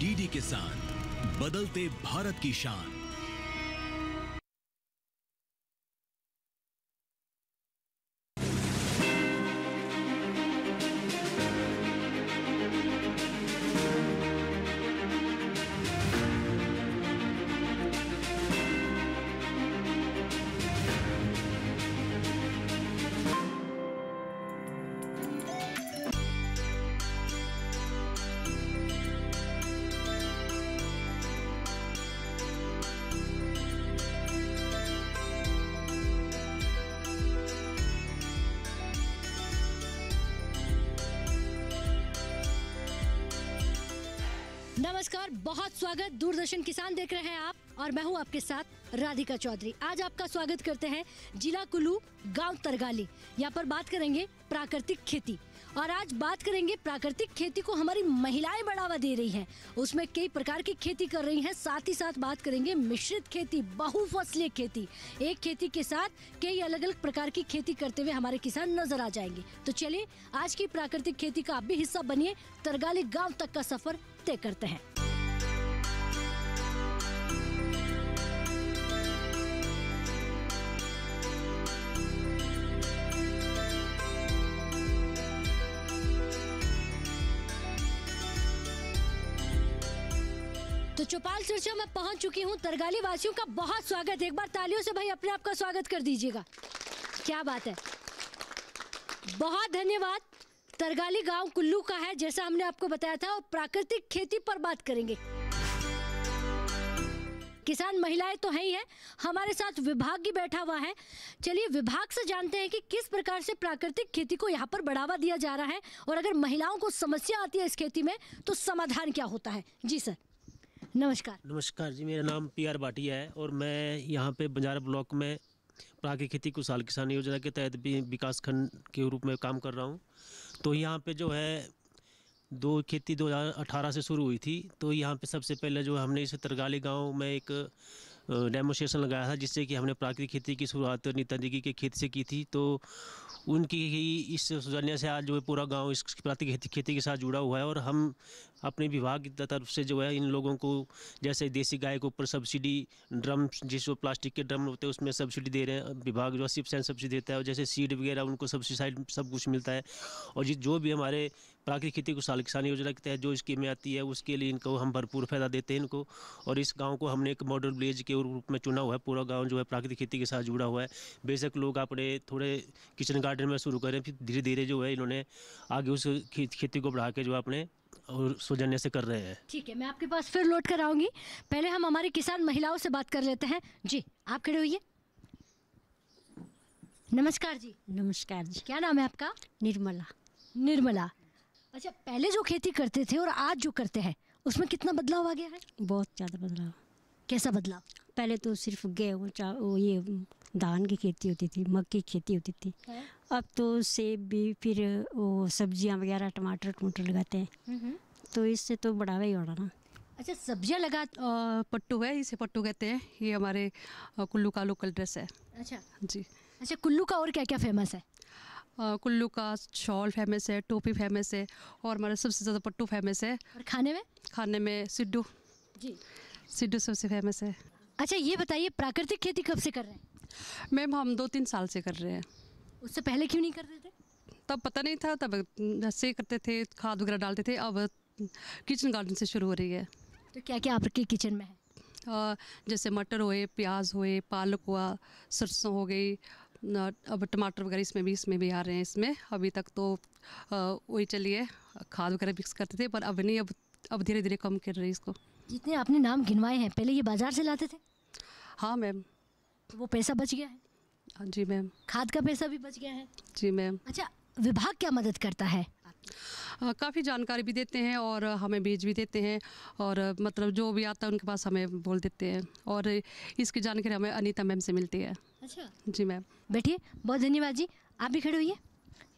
DD किसान बदलते भारत की शान नमस्कार बहुत स्वागत दूरदर्शन किसान देख रहे हैं आप और मैं हूं आपके साथ राधिका चौधरी आज आपका स्वागत करते हैं जिला कुल्लू गांव तरगाली यहां पर बात करेंगे प्राकृतिक खेती और आज बात करेंगे प्राकृतिक खेती को हमारी महिलाएं बढ़ावा दे रही हैं उसमें कई प्रकार की खेती कर रही हैं साथ ही साथ बात करेंगे मिश्रित खेती बहुफसलीय खेती एक खेती के साथ कई अलग अलग प्रकार की खेती करते हुए हमारे किसान नजर आ जाएंगे तो चलिए आज की प्राकृतिक खेती का आप भी हिस्सा बनिए तरगाली गाँव तक का सफर तय करते हैं तो चौपाल चर्चा में पहुंच चुकी हूं तरगाली वासियों का बहुत स्वागत एक बार तालियों से भाई अपने आप का स्वागत कर दीजिएगा क्या बात है बहुत धन्यवाद तरगाली गांव कुल्लू का है जैसा हमने आपको बताया था और प्राकृतिक खेती पर बात करेंगे किसान महिलाएं तो है ही है हमारे साथ विभाग भी बैठा हुआ है चलिए विभाग से जानते हैं कि किस प्रकार से प्राकृतिक खेती को यहाँ पर बढ़ावा दिया जा रहा है और अगर महिलाओं को समस्या आती है इस खेती में तो समाधान क्या होता है जी सर नमस्कार नमस्कार जी मेरा नाम पी आर भाटिया है और मैं यहाँ पे बंजार ब्लॉक में प्राकृतिक खेती कुशाल किसान योजना के तहत भी विकास खंड के रूप में काम कर रहा हूँ तो यहाँ पे जो है दो खेती 2018 से शुरू हुई थी तो यहाँ पे सबसे पहले जो हमने इस तरगाली गांव में एक डेमोस्ट्रेशन लगाया था जिससे कि हमने प्राकृतिक खेती की शुरुआत जी के खेत से की थी तो उनकी ही इस सुजनिया से आज जो है पूरा गांव इस प्राकृतिक खेती खेती के साथ जुड़ा हुआ है और हम अपने विभाग की तरफ से जो है इन लोगों को जैसे देसी गाय के ऊपर सब्सिडी ड्रम जिस प्लास्टिक के ड्रम होते हैं उसमें सब्सिडी दे रहे हैं विभाग जो है सिर्फ सब्सिडी देता है और जैसे सीड वगैरह उनको सब्सिडाइड सब कुछ मिलता है और जो भी हमारे प्राकृतिक खेती को साल किसान योजना के तहत जो स्कीमें आती है उसके लिए इनको हम भरपूर फायदा देते हैं इनको और इस गाँव को हमने एक मॉडल विलेज के रूप में चुना हुआ है पूरा गाँव जो है प्राकृतिक खेती के साथ जुड़ा हुआ है बेशक लोग अपने थोड़े किचन गार्डन में शुरू करें फिर धीरे धीरे जो है इन्होंने आगे उस खेती को बढ़ा के जो अपने और सौजन्य से कर रहे हैं ठीक है मैं आपके पास फिर लौट कर आऊँगी पहले हम हमारी किसान महिलाओं से बात कर लेते हैं जी आप खड़े हुई नमस्कार जी नमस्कार जी क्या नाम है आपका निर्मला निर्मला अच्छा पहले जो खेती करते थे और आज जो करते हैं उसमें कितना बदलाव आ गया है बहुत ज़्यादा बदलाव कैसा बदलाव पहले तो सिर्फ गेहूँ ये धान की खेती होती थी मक्की की खेती होती थी है? हाँ। अब तो सेब भी फिर वो सब्जियाँ वगैरह टमाटर टमाटर लगाते हैं हम्म, हम्म। तो इससे तो बढ़ावा ही हो रहा ना अच्छा सब्जियाँ लगा पट्टू है इसे पट्टू कहते हैं ये हमारे कुल्लू का लोकल ड्रेस है अच्छा जी अच्छा कुल्लू का और क्या क्या फेमस है कुल्लू का शॉल फेमस है टोपी फेमस है और हमारा सबसे ज़्यादा पट्टू फेमस है और खाने में खाने में सिड्डू जी सिड्डू सबसे फेमस है अच्छा ये बताइए प्राकृतिक खेती कब से कर रहे हैं मैम हम दो तीन साल से कर रहे हैं उससे पहले क्यों नहीं कर रहे थे तब पता नहीं था तब से करते थे खाद वगैरह डालते थे अब किचन गार्डन से शुरू हो रही है तो क्या क्या आपके किचन में है जैसे मटर हुए प्याज हुए पालक हुआ सरसों हो गई अब टमाटर वगैरह इसमें भी इसमें भी आ रहे हैं इसमें अभी तक तो वही चलिए खाद वगैरह मिक्स करते थे पर अब नहीं अब अब धीरे धीरे कम कर रही इसको जितने आपने नाम गिनवाए हैं पहले ये बाज़ार से लाते थे हाँ मैम तो वो पैसा बच गया है हाँ जी मैम खाद का पैसा भी बच गया है जी मैम अच्छा विभाग क्या मदद करता है काफ़ी जानकारी भी देते हैं और हमें बीज भी देते हैं और मतलब जो भी आता है उनके पास हमें बोल देते हैं और इसकी जानकारी हमें अनीता मैम से मिलती है अच्छा जी मैम बैठिए बहुत धन्यवाद जी आप भी खड़े हुई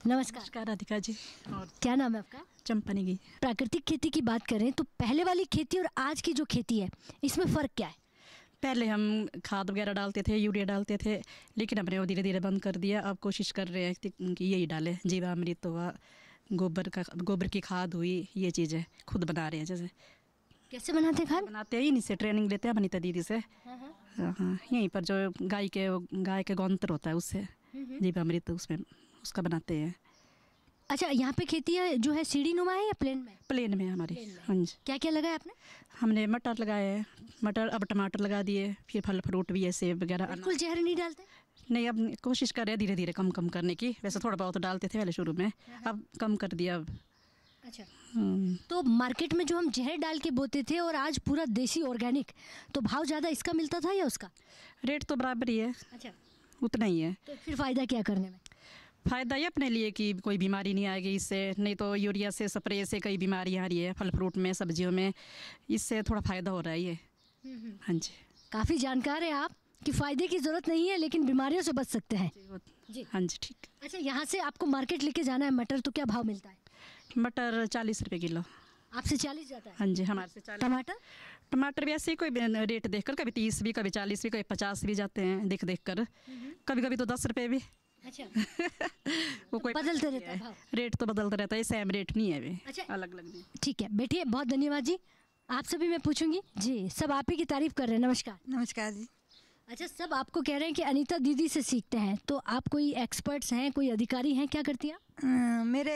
नमस्कार नमस्कार राधिका जी और क्या नाम है आपका चंपा नेगी प्राकृतिक खेती की बात करें तो पहले वाली खेती और आज की जो खेती है इसमें फ़र्क क्या है पहले हम खाद वगैरह डालते थे यूरिया डालते थे लेकिन हमने वो धीरे धीरे बंद कर दिया अब कोशिश कर रहे हैं कि यही डालें जीवामृत हुआ गोबर का गोबर की खाद हुई ये चीज़ें खुद बना रहे हैं जैसे कैसे बनाते हैं खाद बनाते ही नहीं से ट्रेनिंग लेते हैं अनिता दीदी से हाँ, हाँ। हाँ यहीं पर जो गाय के गाय के गौंत्र होता है उससे जीव अमृत उसमें उसका बनाते हैं अच्छा यहाँ पे खेती है जो है सीढ़ी नुमा है या प्लेन में प्लेन में हमारी हाँ जी क्या क्या लगाया आपने हमने मटर लगाए हैं मटर अब टमाटर लगा दिए फिर फल फ्रूट भी है सेब वगैरह बिल्कुल जहर नहीं डालते नहीं अब कोशिश कर रहे हैं धीरे धीरे कम कम करने की वैसे थोड़ा बहुत डालते थे पहले शुरू में हाँ, हाँ। अब कम कर दिया अब अच्छा हम्म। तो मार्केट में जो हम जहर डाल के बोते थे और आज पूरा देसी ऑर्गेनिक तो भाव ज़्यादा इसका मिलता था या उसका रेट तो बराबर ही है अच्छा उतना ही है तो फिर फ़ायदा क्या करने में फ़ायदा ये अपने लिए कि कोई बीमारी नहीं आएगी इससे नहीं तो यूरिया से स्प्रे से कई बीमारी आ रही है फल फ्रूट में सब्जियों में इससे थोड़ा फ़ायदा हो रहा है ये हम्म, हम्म। हाँ जी काफ़ी जानकार है आप कि फ़ायदे की ज़रूरत नहीं है लेकिन बीमारियों से बच सकते हैं जी हाँ जी ठीक अच्छा यहाँ से आपको मार्केट लेके जाना है मटर तो क्या भाव मिलता है मटर चालीस रुपए किलो आपसे चालीस जाता है हाँ जी हमारे से टमाटर टमाटर भी ऐसे ही कोई रेट देख कर कभी तीस भी कभी चालीस भी कभी पचास भी जाते हैं देख देख कर हम्म। कभी कभी तो दस रुपए भी अच्छा तो वो कोई बदलते रहता है रेट तो बदलता रहता है सेम रेट नहीं है अभी अच्छा अलग अलग ठीक है बैठिए बहुत धन्यवाद जी आप सभी मैं पूछूंगी जी सब आप ही की तारीफ कर रहे हैं नमस्कार नमस्कार जी अच्छा सब आपको कह रहे हैं कि अनीता दीदी से सीखते हैं तो आप कोई एक्सपर्ट्स हैं कोई अधिकारी हैं क्या करती हैं मेरे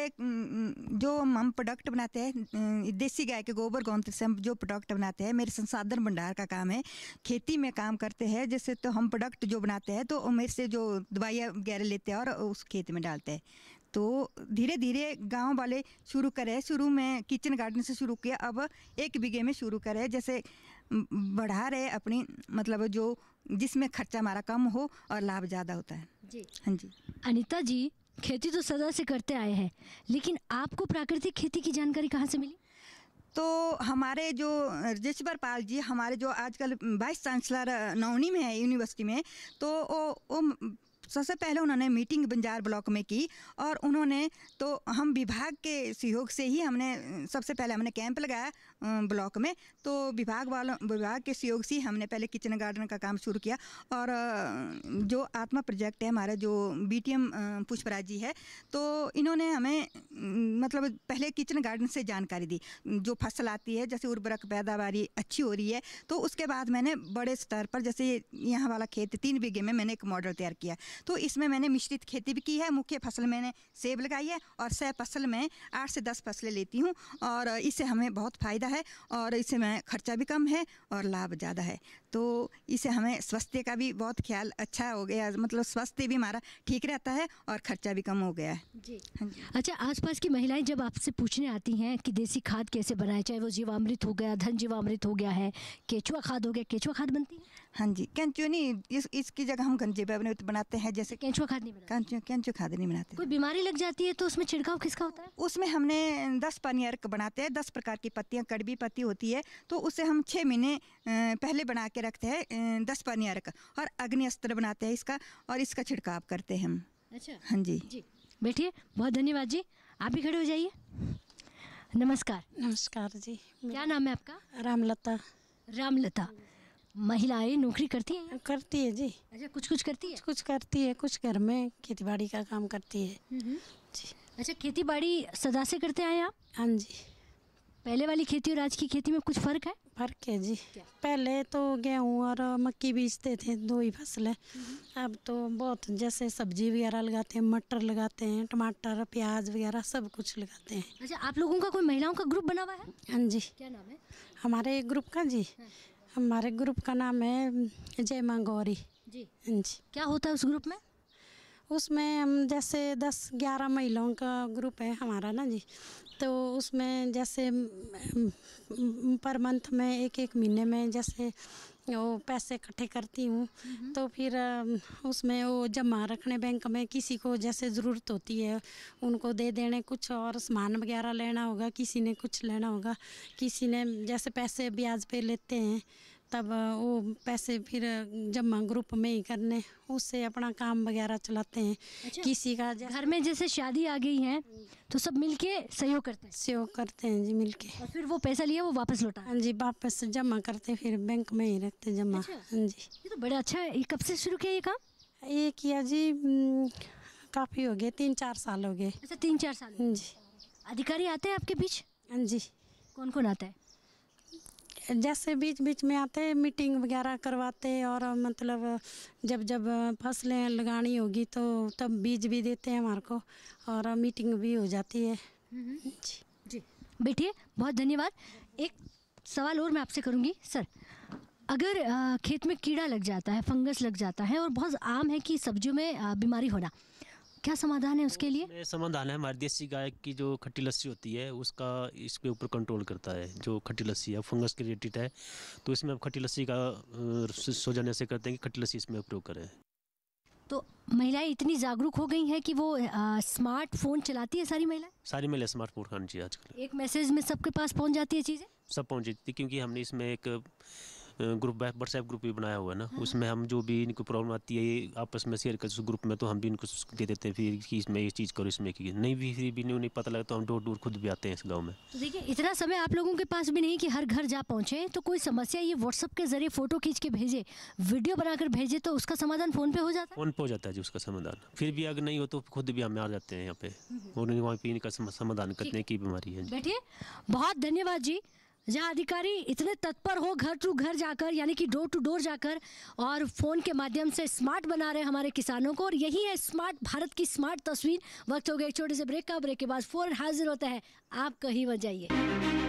जो हम प्रोडक्ट बनाते हैं देसी गाय के गोबर गौंत से हम तो जो प्रोडक्ट बनाते हैं मेरे संसाधन भंडार का काम है खेती में काम करते हैं जैसे तो हम प्रोडक्ट जो बनाते हैं तो मेरे से जो दवाइयाँ वगैरह लेते हैं और उस खेत में डालते हैं तो धीरे धीरे गांव वाले शुरू करे शुरू में किचन गार्डन से शुरू किया अब एक बीघे में शुरू करे जैसे बढ़ा रहे अपनी मतलब जो जिसमें खर्चा हमारा कम हो और लाभ ज़्यादा होता है जी हाँ जी अनिता जी खेती तो सदा से करते आए हैं लेकिन आपको प्राकृतिक खेती की जानकारी कहाँ से मिली तो हमारे जो रजेश्वर पाल जी हमारे जो आजकल वाइस चांसलर नौनी में है यूनिवर्सिटी में तो वो, वो सबसे पहले उन्होंने मीटिंग बंजार ब्लॉक में की और उन्होंने तो हम विभाग के सहयोग से ही हमने सबसे पहले हमने कैंप लगाया ब्लॉक में तो विभाग वालों विभाग के सहयोग से हमने पहले किचन गार्डन का काम शुरू किया और जो आत्मा प्रोजेक्ट है हमारा जो B T M Pushpraj ji है तो इन्होंने हमें मतलब पहले किचन गार्डन से जानकारी दी जो फसल आती है जैसे उर्वरक पैदावार अच्छी हो रही है तो उसके बाद मैंने बड़े स्तर पर जैसे यहाँ वाला खेत तीन बीघे में मैंने एक मॉडल तैयार किया तो इसमें मैंने मिश्रित खेती भी की है मुख्य फसल मैंने सेब लगाई है और सह फसल में आठ से दस फसलें लेती हूँ और इससे हमें बहुत फ़ायदा फ़ायदा है और इससे मैं खर्चा भी कम है और लाभ ज़्यादा है तो इसे हमें स्वास्थ्य का भी बहुत ख्याल अच्छा हो गया मतलब स्वास्थ्य भी हमारा ठीक रहता है और खर्चा भी कम हो गया है जी हाँ अच्छा आसपास की महिलाएं जब आपसे पूछने आती हैं कि देसी खाद कैसे बनाए चाहे वो जीवामृत हो गया धन जीवामृत हो गया है केचुआ खाद हो गया केचुआ खाद बनती है हाँ जी कैंचुआ नहीं इस, इसकी जगह हम गंजे अवनत बनाते हैं जैसे कैंचुआ खाद नहीं बनाते कैंचु खाद नहीं बनाते कोई बीमारी लग जाती है तो उसमें छिड़काव किसका होता है उसमें हमने दस पानी अर्क बनाते हैं दस प्रकार की पत्तियाँ कड़बी पत्ती होती है तो उसे हम छः महीने पहले बना के रखते हैं दस पानियाँ रख और अग्नि अस्त्र बनाते हैं इसका और इसका छिड़काव करते हैं हम अच्छा हाँ जी जी बैठिए बहुत धन्यवाद जी आप भी खड़े हो जाइए नमस्कार नमस्कार जी क्या नाम है आपका रामलता रामलता महिलाएं नौकरी करती हैं करती है जी अच्छा कुछ कुछ करती है कुछ करती है कुछ घर में खेती का काम करती है जी अच्छा खेती बाड़ी सदा से करते आए आप हाँ जी पहले वाली खेती और आज की खेती में कुछ फ़र्क है फ़र्क है जी पहले तो गेहूँ और मक्की बीजते थे दो ही फसलें अब तो बहुत जैसे सब्जी वगैरह लगाते हैं मटर लगाते हैं टमाटर प्याज वगैरह सब कुछ लगाते हैं अच्छा आप लोगों का कोई महिलाओं का ग्रुप बना हुआ है हाँ जी क्या नाम है हमारे ग्रुप का जी हाँ। हमारे ग्रुप का नाम है जय माँ गौरी जी हाँ जी क्या होता है उस ग्रुप में उसमें हम जैसे दस ग्यारह महिलाओं का ग्रुप है हमारा ना जी तो उसमें जैसे पर मंथ में एक एक महीने में जैसे वो पैसे इकट्ठे करती हूँ हम्म। तो फिर उसमें वो जमा रखने बैंक में किसी को जैसे ज़रूरत होती है उनको दे देने कुछ और सामान वगैरह लेना होगा किसी ने कुछ लेना होगा किसी ने जैसे पैसे ब्याज पे लेते हैं तब वो पैसे फिर जमा ग्रुप में ही करने उससे अपना काम वगैरह चलाते हैं अच्छा। किसी का घर में जैसे शादी आ गई है तो सब मिलके सहयोग करते हैं सहयोग करते हैं जी मिलके और फिर वो पैसा लिया वो वापस लौटा हाँ जी वापस जमा करते फिर बैंक में ही रखते जमा अच्छा। हाँ जी ये तो बड़ा अच्छा है कब से शुरू किया ये काम ये किया जी काफ़ी हो गए तीन चार साल हो गए अच्छा तीन चार साल हाँ जी अधिकारी आते हैं आपके बीच हाँ जी कौन कौन आता है जैसे बीच बीच में आते हैं मीटिंग वगैरह करवाते हैं और मतलब जब जब फसलें लगानी होगी तो तब बीज भी देते हैं हमारे को और मीटिंग भी हो जाती है जी जी बैठिए बहुत धन्यवाद एक सवाल और मैं आपसे करूँगी सर अगर खेत में कीड़ा लग जाता है फंगस लग जाता है और बहुत आम है कि सब्जियों में बीमारी होना क्या समाधान है तो उसके लिए समाधान है हमारे देसी गाय की जो खट्टी लस्सी होती है उसका इसके ऊपर कंट्रोल करता है जो खट्टी लस्सी है फंगस के रिलेटेड है तो इसमें अब खट्टी लस्सी का सोजन ऐसे करते हैं कि खट्टी लस्सी इसमें प्रयोग करें तो महिलाएं इतनी जागरूक हो गई हैं कि वो स्मार्टफोन चलाती है सारी महिलाएं सारी महिलाएं स्मार्टफोन खानी चाहिए आजकल एक मैसेज में सबके पास पहुंच जाती है चीज़ें सब पहुंच जाती है क्योंकि हमने इसमें एक ग्रुप व्हाट्सएप ग्रुप भी बनाया हुआ है ना हम्म। उसमें हम जो भी इनको प्रॉब्लम आती है आपस में शेयर कर ग्रुप में तो हम भी इनको दे देते हैं फिर कि इसमें इस चीज़ करो इसमें की नहीं भी फिर भी नहीं उन्हें पता लगता तो हम डोर डोर खुद भी आते हैं इस गाँव में तो देखिए इतना समय आप लोगों के पास भी नहीं कि हर घर जा पहुँचे तो कोई समस्या ये व्हाट्सअप के जरिए फोटो खींच के भेजे वीडियो बनाकर भेजे तो उसका समाधान फ़ोन पे हो जाता है फ़ोन पे हो जाता है जी उसका समाधान फिर भी अगर नहीं हो तो खुद भी हमें आ जाते हैं यहाँ पे हम्म। और वहाँ पे इनका समाधान करने की बीमारी है बैठिए बहुत धन्यवाद जी जहाँ अधिकारी इतने तत्पर हो घर टू घर जाकर यानी कि डोर टू डोर जाकर और फ़ोन के माध्यम से स्मार्ट बना रहे हमारे किसानों को और यही है स्मार्ट भारत की स्मार्ट तस्वीर वक्त हो गया एक छोटे से ब्रेक का ब्रेक के बाद फोर हाजिर होता है आप कहीं वह जाइए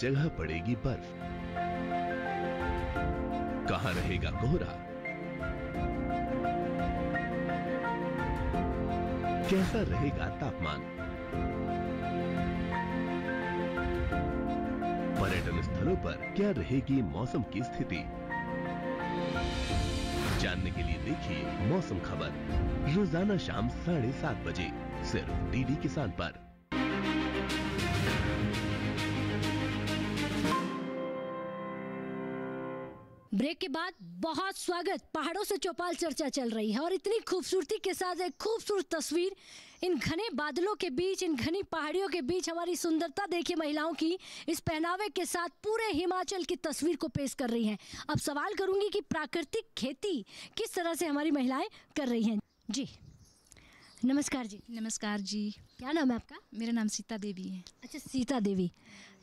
जगह पड़ेगी बर्फ कहां रहेगा कोहरा कैसा रहेगा तापमान पर्यटन स्थलों पर क्या रहेगी मौसम की स्थिति जानने के लिए देखिए मौसम खबर रोजाना शाम साढ़े सात बजे सिर्फ डीडी किसान पर ब्रेक के बाद बहुत स्वागत पहाड़ों से चौपाल चर्चा चल रही है और इतनी खूबसूरती के साथ एक खूबसूरत तस्वीर इन घने बादलों के बीच इन घनी पहाड़ियों के बीच हमारी सुंदरता देखिए महिलाओं की इस पहनावे के साथ पूरे हिमाचल की तस्वीर को पेश कर रही हैं अब सवाल करूंगी कि प्राकृतिक खेती किस तरह से हमारी महिलाएं कर रही हैं जी नमस्कार जी नमस्कार जी क्या नाम है आपका मेरा नाम सीता देवी है अच्छा सीता देवी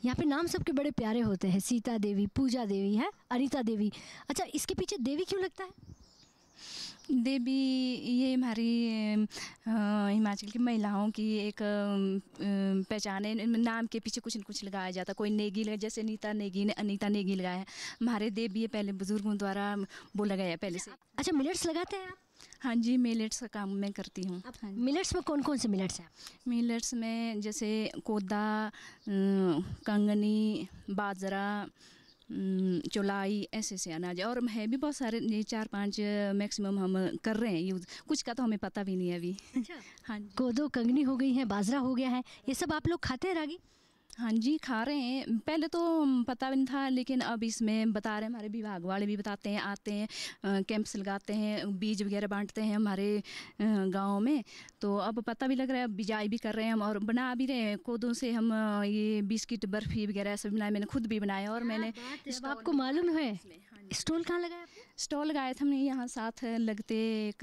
यहाँ पे नाम सबके बड़े प्यारे होते हैं सीता देवी पूजा देवी है अनिता देवी अच्छा इसके पीछे देवी क्यों लगता है देवी ये हमारी हिमाचल की महिलाओं की एक पहचान है नाम के पीछे कुछ न कुछ लगाया जाता कोई नेगी लगा जैसे नीता नेगी ने अनीता नेगी लगाया हमारे देवी ये पहले बुज़ुर्गों द्वारा बोला गया है पहले से अच्छा मिनट्स लगाते हैं आप हाँ जी मिलेट्स का काम मैं करती हूँ हाँ मिलेट्स में कौन कौन से मिलेट्स हैं मिलेट्स में जैसे कोदा कंगनी बाजरा चौलाई ऐसे ऐसे अनाज और है भी बहुत सारे ये चार पांच मैक्सिमम हम कर रहे हैं यूज़ कुछ का तो हमें पता भी नहीं है अभी अच्छा। हाँ कोदो कंगनी हो गई है बाजरा हो गया है ये सब आप लोग खाते हैं रागी हाँ जी खा रहे हैं पहले तो पता भी नहीं था लेकिन अब इसमें बता रहे हैं हमारे विभाग वाले भी बताते हैं आते हैं कैंप्स लगाते हैं बीज वगैरह बांटते हैं हमारे गांव में तो अब पता भी लग रहा है अब बिजाई भी कर रहे हैं हम और बना भी रहे हैं कोदों से हम ये बिस्किट बर्फ़ी वगैरह सब बनाए मैंने खुद भी बनाया और मैंने आपको मालूम है हाँ स्टॉल कहाँ लगाया स्टॉल लगाया था हमने यहाँ साथ लगते एक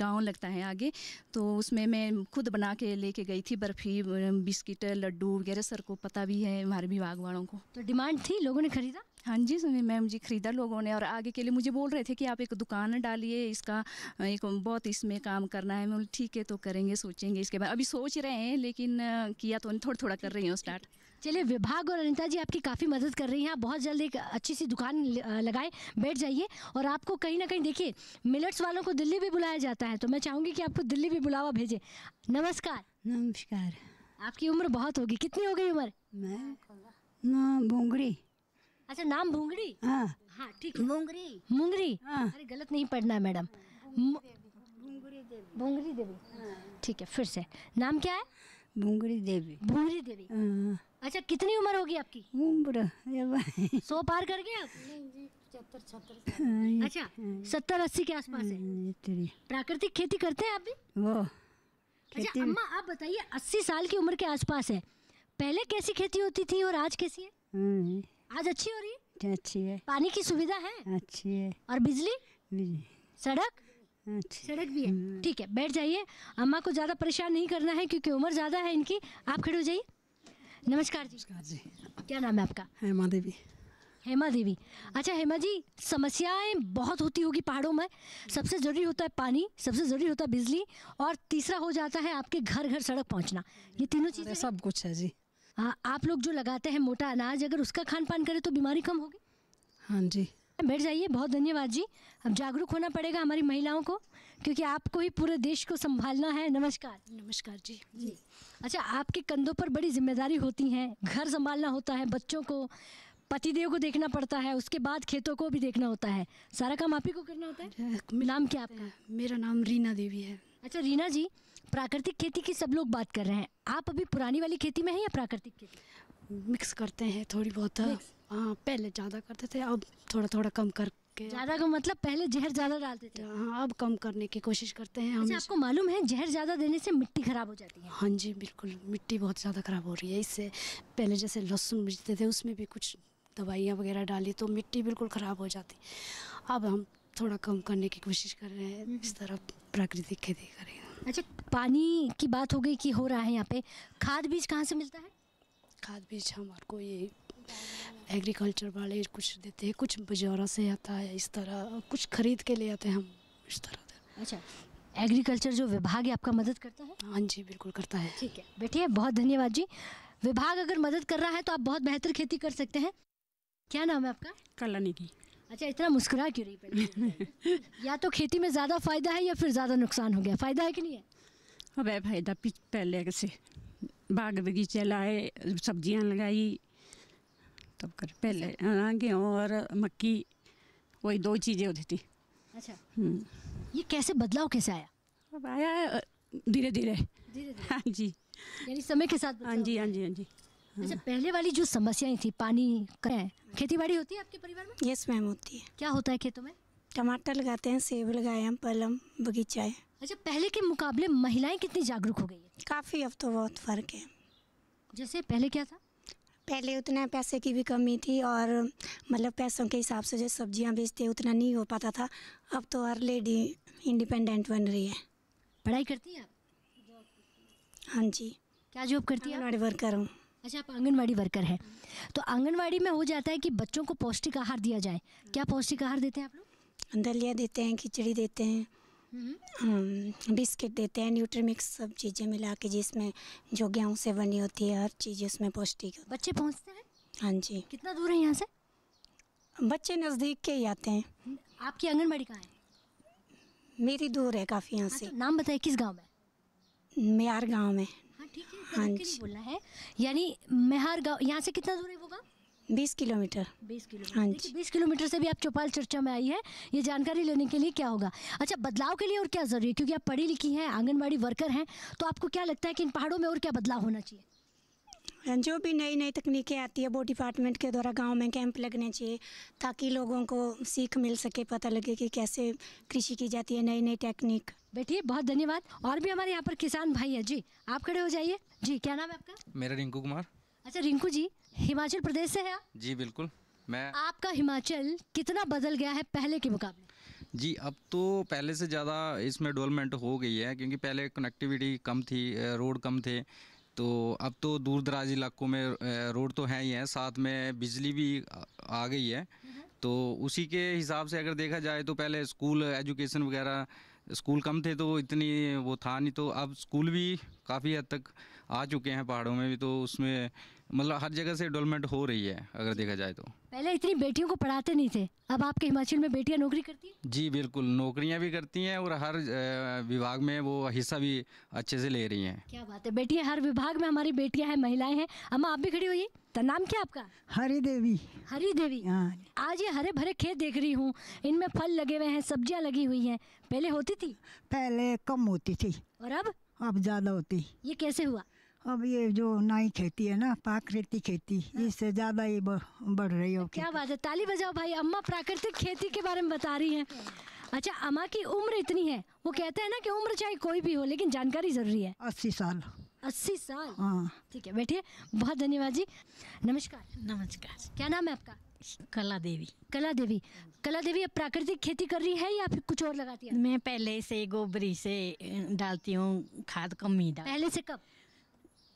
गांव लगता है आगे तो उसमें मैं खुद बना के लेके गई थी बर्फ़ी बिस्किट लड्डू वगैरह सर को पता भी है हमारे विभाग वालों को तो डिमांड थी लोगों ने खरीदा हाँ जी सुनिए मैम जी ख़रीदा लोगों ने और आगे के लिए मुझे बोल रहे थे कि आप एक दुकान डालिए इसका एक बहुत इसमें काम करना है मैं ठीक है तो करेंगे सोचेंगे इसके बाद अभी सोच रहे हैं लेकिन किया तो थोड़ा थोड़ा कर रही हूँ स्टार्ट चलिए विभाग और अनिता जी आपकी काफ़ी मदद कर रही हैं आप बहुत जल्द एक अच्छी सी दुकान लगाए बैठ जाइए और आपको कहीं ना कहीं देखिए मिलट्स वालों को दिल्ली भी बुलाया जाता है तो मैं चाहूँगी कि आपको दिल्ली भी बुलावा भेजें नमस्कार नमस्कार आपकी उम्र बहुत होगी कितनी हो गई उम्र मैं ना बोंगड़ी अच्छा नाम भूंगरी हाँ।, हाँ ठीक है मुंगरी मुंगरी हाँ। अरे गलत नहीं पढ़ना है मैडम भूंगरी देवी हाँ। ठीक है फिर से नाम क्या है भूंगरी देवी भूंगरी देवी अच्छा कितनी उम्र होगी आपकी उम्र सो पार कर गए आप अच्छा सत्तर अस्सी के आसपास है प्राकृतिक खेती करते हैं आप भी वो अच्छा अम्मा आप बताइए अस्सी साल की उम्र के आसपास है पहले कैसी खेती होती थी और आज कैसी है आज अच्छी हो रही है अच्छी है पानी की सुविधा है अच्छी है और बिजली बिजली सड़क सड़क भी है हम्म। ठीक है बैठ जाइए अम्मा को ज़्यादा परेशान नहीं करना है क्योंकि उम्र ज़्यादा है इनकी आप खड़े हो जाइए नमस्कार जी नमस्कार जी क्या नाम है आपका हेमा देवी हेमा देवी अच्छा हेमा जी समस्याएं बहुत होती होगी पहाड़ों में सबसे ज़रूरी होता है पानी सबसे ज़रूरी होता है बिजली और तीसरा हो जाता है आपके घर घर सड़क पहुंचना ये तीनों चीज़ें सब कुछ है जी हाँ आप लोग जो लगाते हैं मोटा अनाज अगर उसका खान पान करें तो बीमारी कम होगी हाँ जी बैठ जाइए बहुत धन्यवाद जी अब जागरूक होना पड़ेगा हमारी महिलाओं को क्योंकि आपको ही पूरे देश को संभालना है नमस्कार नमस्कार जी जी अच्छा आपके कंधों पर बड़ी जिम्मेदारी होती है घर संभालना होता है बच्चों को पतिदेव को देखना पड़ता है उसके बाद खेतों को भी देखना होता है सारा काम आप ही को करना होता है नाम क्या आपका मेरा नाम रीना देवी है अच्छा रीना जी प्राकृतिक खेती की सब लोग बात कर रहे हैं आप अभी पुरानी वाली खेती में हैं या प्राकृतिक खेती मिक्स करते हैं थोड़ी बहुत हाँ पहले ज़्यादा करते थे अब थोड़ा थोड़ा कम कर ज़्यादा का मतलब पहले जहर ज़्यादा डालते थे हाँ अब कम करने की कोशिश करते हैं हम अच्छा, आपको मालूम है जहर ज़्यादा देने से मिट्टी ख़राब हो जाती है हाँ जी बिल्कुल मिट्टी बहुत ज़्यादा ख़राब हो रही है इससे पहले जैसे लहसुन बेचते थे उसमें भी कुछ दवाइयाँ वगैरह डाली तो मिट्टी बिल्कुल ख़राब हो जाती अब हम थोड़ा कम करने की कोशिश कर रहे हैं इस तरफ प्राकृतिक खेती करें अच्छा पानी की बात हो गई कि हो रहा है यहाँ पे खाद बीज कहाँ से मिलता है खाद बीज हमारे को ये एग्रीकल्चर वाले कुछ देते हैं कुछ बाजारों से आता है इस तरह कुछ खरीद के ले आते हैं हम इस तरह से अच्छा एग्रीकल्चर जो विभाग है आपका मदद करता है हाँ जी बिल्कुल करता है ठीक है बैठिए बहुत धन्यवाद जी विभाग अगर मदद कर रहा है तो आप बहुत बेहतर खेती कर सकते हैं क्या नाम है आपका कलानी की अच्छा इतना मुस्कुरा क्यों रही या तो खेती में ज़्यादा फ़ायदा है या फिर ज़्यादा नुकसान हो गया फ़ायदा है कि नहीं है अब है फ़ायदा पहले से बाग बगीचे लाए सब्जियां लगाई तब कर पहले आगे अच्छा। हाँ, और मक्की वही दो चीज़ें होती थी अच्छा हम्म। ये कैसे बदलाव कैसे आया अब आया धीरे धीरे हाँ जी यानी समय के साथ हाँ जी हाँ जी हाँ जी अच्छा पहले वाली जो समस्याएं थी पानी खेती बाड़ी होती है आपके परिवार में यस मैम होती है क्या होता है खेतों में टमाटर लगाते हैं सेब लगाए हैं पलम बगीचा है अच्छा पहले के मुकाबले महिलाएं कितनी जागरूक हो गई है काफ़ी अब तो बहुत फ़र्क है जैसे पहले क्या था पहले उतना पैसे की भी कमी थी और मतलब पैसों के हिसाब से जो सब्जियां बेचते उतना नहीं हो पाता था अब तो हर लेडी इंडिपेंडेंट बन रही है पढ़ाई करती है आप हाँ जी क्या जॉब करती है वर्कर हूँ अच्छा आप आंगनवाड़ी वर्कर हैं तो आंगनवाड़ी में हो जाता है कि बच्चों को पौष्टिक आहार दिया जाए क्या पौष्टिक आहार देते हैं आप लोग दलिया देते हैं खिचड़ी देते हैं हम्म। बिस्किट देते हैं न्यूट्रीमिक्स सब चीज़ें मिला के जिसमें जो गेहूँ से बनी होती है हर चीज़ उसमें पौष्टिक बच्चे पहुँचते हैं हाँ जी कितना दूर है यहाँ से बच्चे नज़दीक के ही आते हैं हम्म। आपकी आंगनबाड़ी कहाँ है मेरी दूर है काफ़ी यहाँ अच्छा, से नाम बताए किस गाँव में मेयार गाँव में हाँ जी बोलना है यानी मेहर गाँव यहाँ से कितना दूर है वो गाँव बीस किलोमीटर बीस किलोमीटर हाँ जी बीस किलोमीटर से भी आप चौपाल चर्चा में आई है ये जानकारी लेने के लिए क्या होगा अच्छा बदलाव के लिए और क्या ज़रूरी है क्योंकि आप पढ़ी लिखी हैं आंगनबाड़ी वर्कर हैं तो आपको क्या लगता है कि इन पहाड़ों में और क्या बदलाव होना चाहिए हाँ, जो भी नई नई तकनीकें आती है वो डिपार्टमेंट के द्वारा गांव में कैंप लगने चाहिए ताकि लोगों को सीख मिल सके पता लगे कि कैसे कृषि की जाती है नई नई टेक्निक बैठिए बहुत धन्यवाद और भी हमारे यहाँ पर किसान भाई है जी आप खड़े हो जाइए जी क्या नाम है आपका मेरा रिंकू कुमार अच्छा रिंकू जी हिमाचल प्रदेश से है आप जी बिल्कुल मैं आपका हिमाचल कितना बदल गया है पहले के मुकाबले जी अब तो पहले से ज़्यादा इसमें डेवलपमेंट हो गई है क्योंकि पहले कनेक्टिविटी कम थी रोड कम थे तो अब तो दूर दराज इलाकों में रोड तो है ही है साथ में बिजली भी आ गई है हम्म। तो उसी के हिसाब से अगर देखा जाए तो पहले स्कूल एजुकेशन वगैरह स्कूल कम थे तो इतनी वो था नहीं तो अब स्कूल भी काफ़ी हद तक आ चुके हैं पहाड़ों में भी तो उसमें मतलब हर जगह से डेवलपमेंट हो रही है अगर देखा जाए तो पहले इतनी बेटियों को पढ़ाते नहीं थे अब आपके हिमाचल में बेटियां नौकरी करती हैं जी बिल्कुल नौकरियां भी करती हैं और हर विभाग में वो हिस्सा भी अच्छे से ले रही हैं क्या बात है बेटियां हर विभाग में हमारी बेटियां हैं महिलाएं हैं अम्मा आप भी खड़ी हुई तो नाम क्या आपका हरी देवी हरी देवी हाँ। आज ये हरे भरे खेत देख रही हूँ इनमें फल लगे हुए हैं सब्जियाँ लगी हुई है पहले होती थी पहले कम होती थी और अब अब ज़्यादा होती ये कैसे हुआ अब ये जो नई खेती है ना प्राकृतिक खेती हाँ। इससे ज़्यादा ये बढ़ रही हो तो क्या बात है ताली बजाओ भाई अम्मा प्राकृतिक खेती के बारे में बता रही हैं अच्छा अम्मा की उम्र इतनी है वो कहते हैं ना कि उम्र चाहे कोई भी हो लेकिन जानकारी ज़रूरी है अस्सी साल अस्सी साल हाँ ठीक है बैठिए बहुत धन्यवाद जी नमस्कार नमस्कार क्या नाम है आपका कला देवी कला देवी कला देवी अब प्राकृतिक खेती कर रही है या फिर कुछ और लगाती है मैं पहले से गोबरी से डालती हूँ खाद कम ही डाल पहले से कब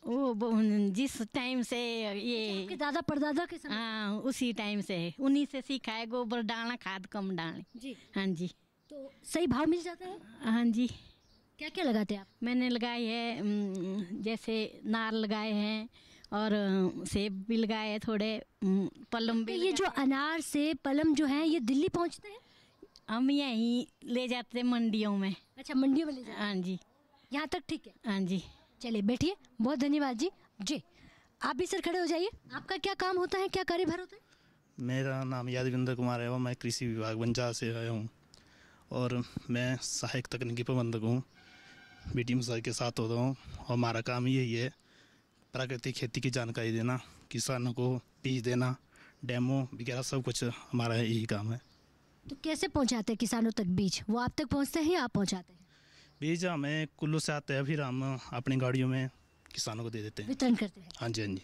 वो जिस टाइम से ये अच्छा, आपके दादा परदादा के समय हाँ उसी टाइम से है उन्हीं से सीखा है गोबर डालना खाद कम डालना जी हाँ जी तो सही भाव मिल जाता है हाँ जी क्या क्या लगाते हैं आप मैंने लगाई है जैसे नार लगाए हैं और सेब भी लगाए हैं थोड़े पलम तो भी ये जो अनार सेब पलम जो है ये दिल्ली पहुँचते हैं हम यहीं ले जाते हैं मंडियों में अच्छा मंडियों में ले जाते हैं हाँ जी यहाँ तक ठीक है हाँ जी चलिए बैठिए बहुत धन्यवाद जी जी आप भी सर खड़े हो जाइए आपका क्या काम होता है क्या कार्यभार होता है मेरा नाम यादविंदर कुमार है और मैं कृषि विभाग बंजार से आया हूँ और मैं सहायक तकनीकी प्रबंधक हूँ बी टी सर के साथ होता हूँ और हमारा काम यही है प्राकृतिक खेती की जानकारी देना किसानों को बीज देना डेमो वगैरह सब कुछ हमारा यही काम है तो कैसे पहुँचाते हैं किसानों तक बीज वो आप तक पहुँचते हैं या आप पहुँचाते हैं बीज हमें कुल्लू से आते हैं फिर हम अपनी गाड़ियों में किसानों को दे देते हैं वितरण करते हैं हाँ जी हाँ जी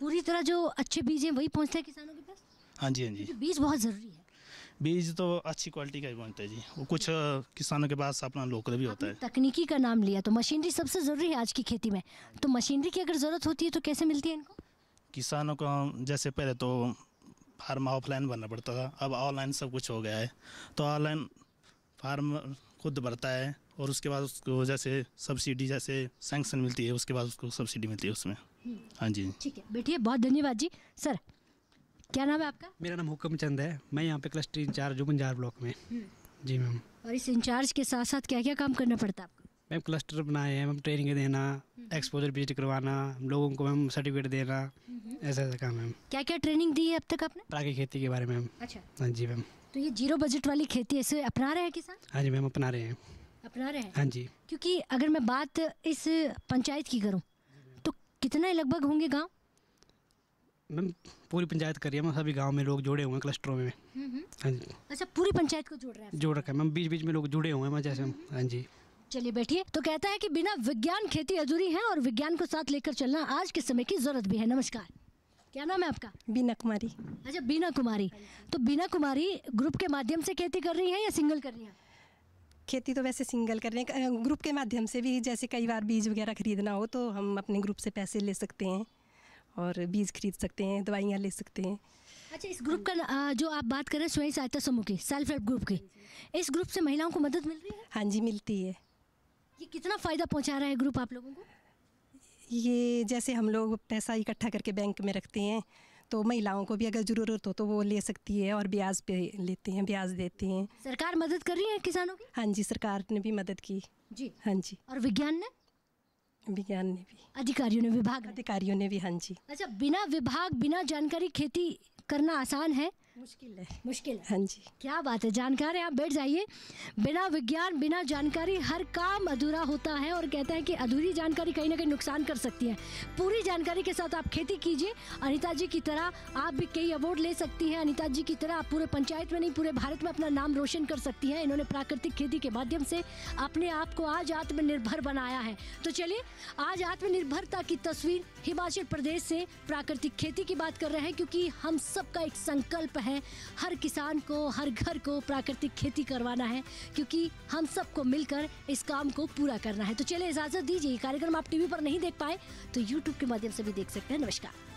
पूरी तरह जो अच्छे बीज हैं वही पहुँचते हैं किसानों के पास हाँ जी हाँ जी बीज बहुत ज़रूरी है बीज तो अच्छी क्वालिटी का ही पहुँचता है जी वो कुछ किसानों के पास अपना लोकल भी होता है तकनीकी का नाम लिया तो मशीनरी सबसे ज़रूरी है आज की खेती में तो मशीनरी की अगर ज़रूरत होती है तो कैसे मिलती है इनको किसानों को जैसे पहले तो फार्म ऑफलाइन भरना पड़ता था अब ऑनलाइन सब कुछ हो गया है तो ऑनलाइन फार्म खुद भरता है और उसके बाद उसको जैसे सब्सिडी जैसे सैंक्शन मिलती है उसके बाद उसको सब्सिडी मिलती है उसमें हम्म। हाँ जी ठीक है बैठिए बहुत धन्यवाद जी सर क्या नाम है आपका मेरा नाम हुक्म चंद है मैं यहाँ पे क्लस्टर इंचार्ज हूँ बंजार ब्लॉक में हम्म। जी मैम और इस इंचार्ज के साथ साथ क्या क्या काम करना पड़ता है आपको मैम क्लस्टर बनाए हैं मैम ट्रेनिंग देना एक्सपोजर हम्म। विजिट करवाना लोगों को मैम सर्टिफिकेट देना ऐसा ऐसा काम मैम क्या क्या ट्रेनिंग दी है अब तक आपने प्राकृतिक खेती के बारे में अच्छा हाँ जी मैम तो ये जीरो बजट वाली खेती ऐसे अपना रहे हैं किसान हाँ जी मैम अपना रहे हैं अपना रहे हैं हाँ जी क्योंकि अगर मैं बात इस पंचायत की करूं तो कितने लगभग होंगे गांव मैम पूरी पंचायत करिए मैं सभी गांव में लोग जुड़े हुए हैं क्लस्टरों में हाँ जी अच्छा पूरी पंचायत को जोड़ रहा है जोड़ रखा है मैम बीच बीच में लोग जुड़े हुए हैं जैसे हाँ जी चलिए बैठिए तो कहता है कि बिना विज्ञान खेती अधूरी है और विज्ञान को साथ लेकर चलना आज के समय की जरूरत भी है नमस्कार क्या नाम है आपका बीना कुमारी अच्छा बीना कुमारी तो बीना कुमारी ग्रुप के माध्यम से खेती कर रही है या सिंगल कर रही है खेती तो वैसे सिंगल कर रहे हैं ग्रुप के माध्यम से भी जैसे कई बार बीज वगैरह खरीदना हो तो हम अपने ग्रुप से पैसे ले सकते हैं और बीज खरीद सकते हैं दवाइयाँ ले सकते हैं अच्छा इस ग्रुप का जो आप बात कर रहे हैं स्वयं सहायता समूह की सेल्फ हेल्प ग्रुप की इस ग्रुप से महिलाओं को मदद मिल रही है हाँ जी मिलती है ये कितना फ़ायदा पहुँचा रहा है ग्रुप आप लोगों को ये जैसे हम लोग पैसा इकट्ठा करके बैंक में रखते हैं तो महिलाओं को भी अगर ज़रूरत हो तो वो ले सकती है और ब्याज पे लेते हैं ब्याज देते हैं सरकार मदद कर रही है किसानों की हाँ जी सरकार ने भी मदद की जी हाँ जी और विज्ञान ने विज्ञान ने भी अधिकारियों ने विभाग अधिकारियों ने भी हाँ जी अच्छा बिना विभाग बिना जानकारी खेती करना आसान है मुश्किल है मुश्किल हाँ जी क्या बात है जानकार है आप बैठ जाइए बिना विज्ञान बिना जानकारी हर काम अधूरा होता है और कहते हैं कि अधूरी जानकारी कहीं ना कहीं नुकसान कर सकती है पूरी जानकारी के साथ आप खेती कीजिए अनिता जी की तरह आप भी कई अवार्ड ले सकती हैं अनिता जी की तरह आप पूरे पंचायत में नहीं पूरे भारत में अपना नाम रोशन कर सकती हैं इन्होंने प्राकृतिक खेती के माध्यम से अपने आप को आज आत्मनिर्भर बनाया है तो चलिए आज आत्मनिर्भरता की तस्वीर हिमाचल प्रदेश से प्राकृतिक खेती की बात कर रहे हैं क्योंकि हम सबका एक संकल्प है हर किसान को हर घर को प्राकृतिक खेती करवाना है क्योंकि हम सबको मिलकर इस काम को पूरा करना है तो चलिए इजाज़त दीजिए कार्यक्रम आप टीवी पर नहीं देख पाए तो यूट्यूब के माध्यम से भी देख सकते हैं नमस्कार